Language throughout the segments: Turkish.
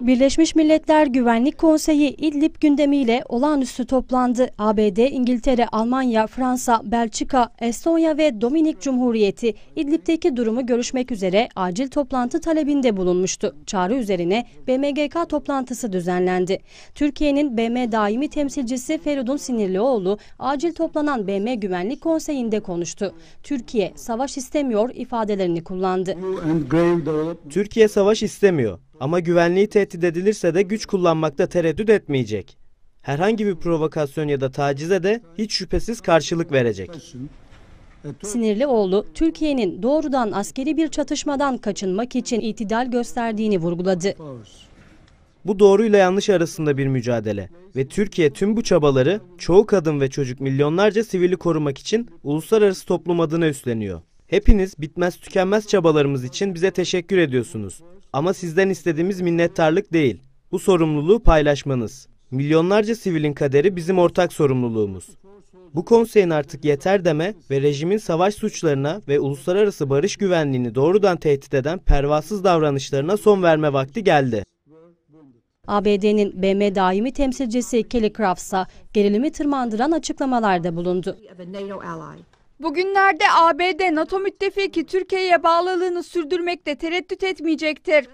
Birleşmiş Milletler Güvenlik Konseyi İdlib gündemiyle olağanüstü toplandı. ABD, İngiltere, Almanya, Fransa, Belçika, Estonya ve Dominik Cumhuriyeti İdlib'deki durumu görüşmek üzere acil toplantı talebinde bulunmuştu. Çağrı üzerine BMGK toplantısı düzenlendi. Türkiye'nin BM daimi temsilcisi Feridun Sinirlioğlu acil toplanan BM Güvenlik Konseyi'nde konuştu. Türkiye savaş istemiyor ifadelerini kullandı. Türkiye savaş istemiyor. Ama güvenliği tehdit edilirse de güç kullanmakta tereddüt etmeyecek. Herhangi bir provokasyon ya da tacize de hiç şüphesiz karşılık verecek. Sinirli oğlu Türkiye'nin doğrudan askeri bir çatışmadan kaçınmak için itidal gösterdiğini vurguladı. Bu doğruyla yanlış arasında bir mücadele ve Türkiye tüm bu çabaları çoğu kadın ve çocuk milyonlarca sivili korumak için uluslararası toplum adına üstleniyor. Hepiniz bitmez tükenmez çabalarımız için bize teşekkür ediyorsunuz. Ama sizden istediğimiz minnettarlık değil, bu sorumluluğu paylaşmanız. Milyonlarca sivilin kaderi bizim ortak sorumluluğumuz. Bu konseyin artık yeter deme ve rejimin savaş suçlarına ve uluslararası barış güvenliğini doğrudan tehdit eden pervasız davranışlarına son verme vakti geldi. ABD'nin BM daimi temsilcisi Kelly Craftsa gerilimi tırmandıran açıklamalarda bulundu. Bugünlerde ABD NATO müttefiki Türkiye'ye bağlılığını sürdürmekte tereddüt etmeyecektir.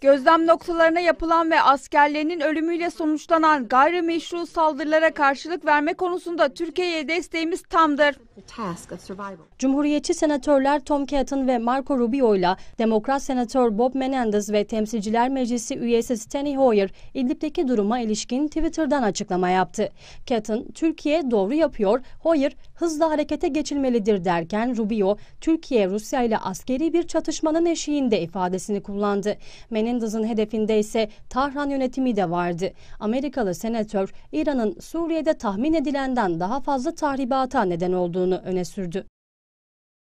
Gözlem noktalarına yapılan ve askerlerinin ölümüyle sonuçlanan gayrimeşru saldırılara karşılık verme konusunda Türkiye'ye desteğimiz tamdır. Cumhuriyetçi senatörler Tom Cotton ve Marco Rubio ile Demokrat senatör Bob Menendez ve Temsilciler Meclisi üyesi Steny Hoyer İdlib'deki duruma ilişkin Twitter'dan açıklama yaptı. Cotton, Türkiye doğru yapıyor, Hoyer hızla harekete geçilmelidir derken Rubio, Türkiye Rusya ile askeri bir çatışmanın eşiğinde ifadesini kullandı. Menendez'in hedefinde ise Tahran yönetimi de vardı. Amerikalı senatör İran'ın Suriye'de tahmin edilenden daha fazla tahribata neden olduğunu öne sürdü.